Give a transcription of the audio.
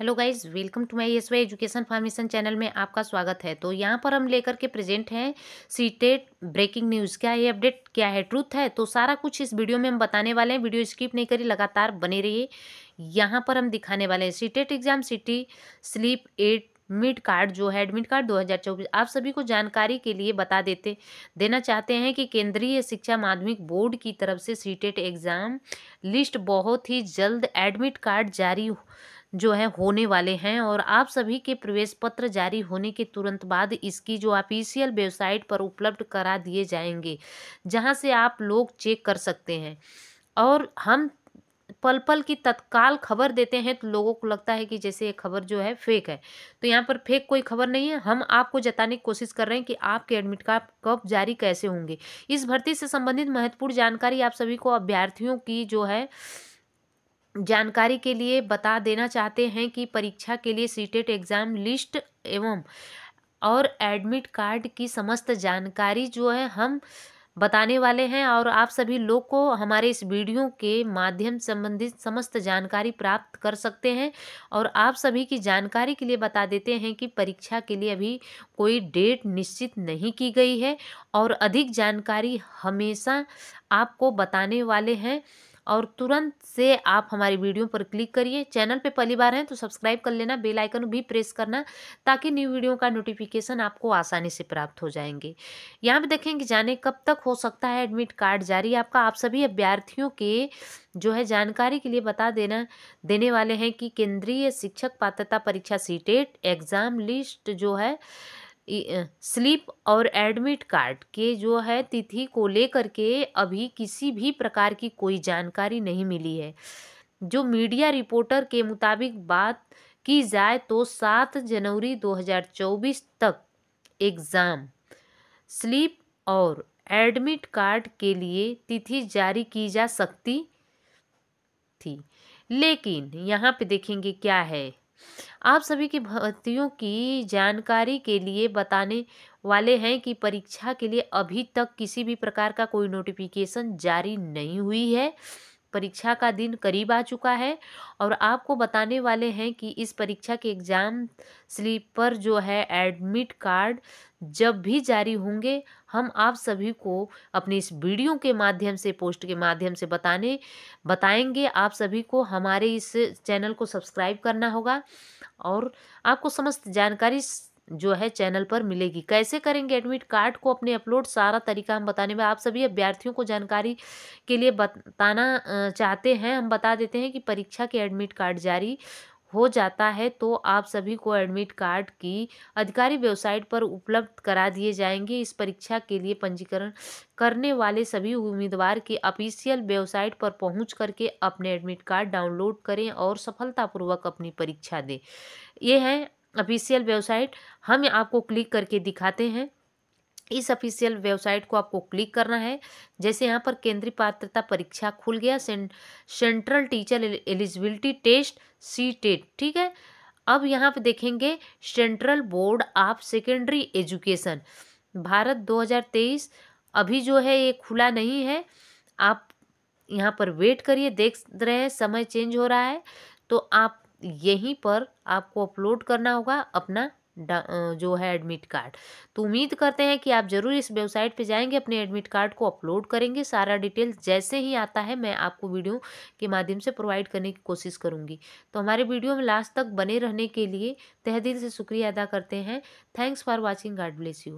hello guys welcome to my S Y education formation channel में आपका स्वागत है तो यहाँ पर हम लेकर के प्रेजेंट हैं सीटेट ब्रेकिंग न्यूज़ क्या ये अपडेट क्या है ट्रूथ है तो सारा कुछ इस वीडियो में हम बताने वाले हैं वीडियो स्किप नहीं करी लगातार बने रहिए यहाँ पर हम दिखाने वाले हैं CTET exam city slip admit card जो है एडमिट कार्ड 2024 आप सभी को जानकारी के लिए बता देते देना चाहते हैं कि केंद्रीय शिक्षा माध्यमिक बोर्ड की तरफ से सीटेट एग्ज़ाम लिस्ट बहुत ही जल्द एडमिट कार्ड जारी जो है होने वाले हैं और आप सभी के प्रवेश पत्र जारी होने के तुरंत बाद इसकी जो ऑफिशियल वेबसाइट पर उपलब्ध करा दिए जाएंगे जहाँ से आप लोग चेक कर सकते हैं और हम पल पल की तत्काल खबर देते हैं तो लोगों को लगता है कि जैसे ये खबर जो है फेक है तो यहाँ पर फेक कोई खबर नहीं है हम आपको जताने की कोशिश कर रहे हैं कि आपके एडमिट कार्ड कब जारी कैसे होंगे इस भर्ती से संबंधित महत्वपूर्ण जानकारी आप सभी को अभ्यर्थियों की जो है जानकारी के लिए बता देना चाहते हैं कि परीक्षा के लिए सीटेट एग्ज़ाम लिस्ट एवं और एडमिट कार्ड की समस्त जानकारी जो है हम बताने वाले हैं और आप सभी लोग को हमारे इस वीडियो के माध्यम संबंधित समस्त जानकारी प्राप्त कर सकते हैं और आप सभी की जानकारी के लिए बता देते हैं कि परीक्षा के लिए अभी कोई डेट निश्चित नहीं की गई है और अधिक जानकारी हमेशा आपको बताने वाले हैं और तुरंत से आप हमारी वीडियो पर क्लिक करिए चैनल पे पहली बार हैं तो सब्सक्राइब कर लेना बेल आइकन भी प्रेस करना ताकि न्यू वीडियो का नोटिफिकेशन आपको आसानी से प्राप्त हो जाएंगे यहाँ पर देखेंगे जाने कब तक हो सकता है एडमिट कार्ड जारी आपका आप सभी अभ्यर्थियों के जो है जानकारी के लिए बता देना देने वाले हैं कि केंद्रीय शिक्षक पात्रता परीक्षा सीटेट एग्ज़ाम लिस्ट जो है स्लिप और एडमिट कार्ड के जो है तिथि को लेकर के अभी किसी भी प्रकार की कोई जानकारी नहीं मिली है जो मीडिया रिपोर्टर के मुताबिक बात की जाए तो सात जनवरी 2024 तक एग्ज़ाम स्लिप और एडमिट कार्ड के लिए तिथि जारी की जा सकती थी लेकिन यहाँ पे देखेंगे क्या है आप सभी की भर्तियों की जानकारी के लिए बताने वाले हैं कि परीक्षा के लिए अभी तक किसी भी प्रकार का कोई नोटिफिकेशन जारी नहीं हुई है परीक्षा का दिन करीब आ चुका है और आपको बताने वाले हैं कि इस परीक्षा के एग्ज़ाम स्लिप पर जो है एडमिट कार्ड जब भी जारी होंगे हम आप सभी को अपने इस वीडियो के माध्यम से पोस्ट के माध्यम से बताने बताएंगे आप सभी को हमारे इस चैनल को सब्सक्राइब करना होगा और आपको समस्त जानकारी जो है चैनल पर मिलेगी कैसे करेंगे एडमिट कार्ड को अपने अपलोड सारा तरीका हम बताने में आप सभी अभ्यर्थियों को जानकारी के लिए बताना चाहते हैं हम बता देते हैं कि परीक्षा के एडमिट कार्ड जारी हो जाता है तो आप सभी को एडमिट कार्ड की अधिकारी वेबसाइट पर उपलब्ध करा दिए जाएंगे इस परीक्षा के लिए पंजीकरण करने वाले सभी उम्मीदवार के ऑफिशियल वेबसाइट पर पहुंच करके अपने एडमिट कार्ड डाउनलोड करें और सफलतापूर्वक अपनी परीक्षा दें ये हैं ऑफिशियल वेबसाइट हम आपको क्लिक करके दिखाते हैं इस ऑफिशियल वेबसाइट को आपको क्लिक करना है जैसे यहाँ पर केंद्रीय पात्रता परीक्षा खुल गया सें, central teacher eligibility test C TET ठीक है अब यहाँ पे देखेंगे central board of secondary education Bharat 2023 अभी जो है ये खुला नहीं है आप यहाँ पर वेट करिए देख रहे हैं समय चेंज हो रहा है तो आप यहीं पर आपको अपलोड करना होगा अपना जो है एडमिट कार्ड तो उम्मीद करते हैं कि आप ज़रूर इस वेबसाइट पे जाएंगे अपने एडमिट कार्ड को अपलोड करेंगे सारा डिटेल जैसे ही आता है मैं आपको वीडियो के माध्यम से प्रोवाइड करने की कोशिश करूँगी तो हमारे वीडियो में लास्ट तक बने रहने के लिए तहदील से शुक्रिया अदा करते हैं thanks for watching God bless you